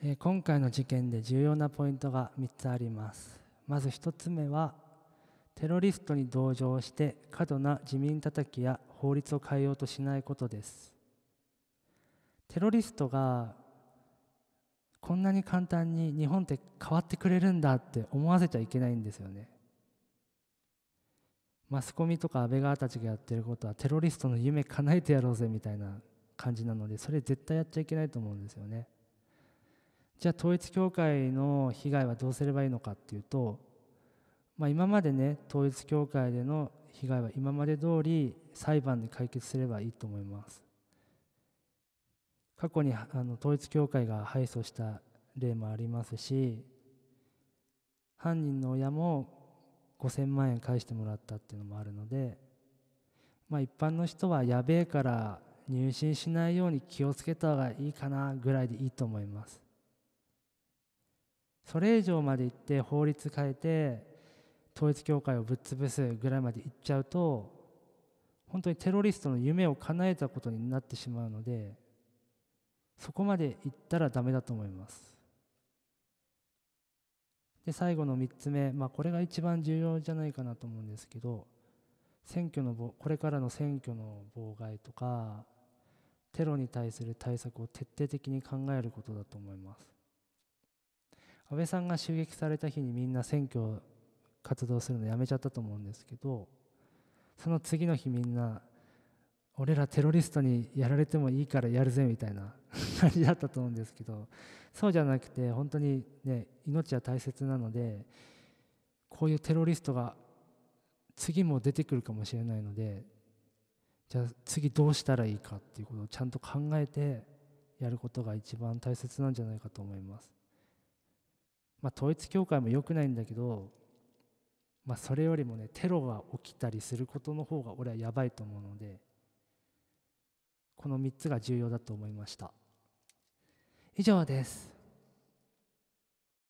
え今回の事件で重要なポイントが3つありますまず1つ目はテロリストに同情して過度な自民叩きや法律を変えようとしないことですテロリストがこんなに簡単に日本って変わってくれるんだって思わせちゃいけないんですよねマスコミとか安倍川たちがやってることはテロリストの夢叶えてやろうぜみたいな感じなのでそれ絶対やっちゃいけないと思うんですよねじゃあ統一教会の被害はどうすればいいのかっていうと、まあ、今までね統一教会での被害は今まで通り裁判で解決すればいいと思います過去にあの統一教会が敗訴した例もありますし犯人の親も5000万円返してもらったっていうのもあるので、まあ、一般の人はやべえから入信しないように気をつけた方がいいかなぐらいでいいと思いますそれ以上まで行って法律変えて統一教会をぶっ潰すぐらいまで行っちゃうと本当にテロリストの夢を叶えたことになってしまうのでそこまで行ったらダメだと思います。で最後の3つ目、まあ、これが一番重要じゃないかなと思うんですけど選挙のこれからの選挙の妨害とかテロに対する対策を徹底的に考えることだと思います。安倍さんが襲撃された日にみんな選挙活動するのやめちゃったと思うんですけどその次の日みんな俺らテロリストにやられてもいいからやるぜみたいな 感じだったと思うんですけどそうじゃなくて本当にね命は大切なのでこういうテロリストが次も出てくるかもしれないのでじゃあ次どうしたらいいかっていうことをちゃんと考えてやることが一番大切なんじゃないかと思います。まあ、統一教会も良くないんだけど、まあ、それよりもねテロが起きたりすることの方が俺はやばいと思うのでこの3つが重要だと思いました以上です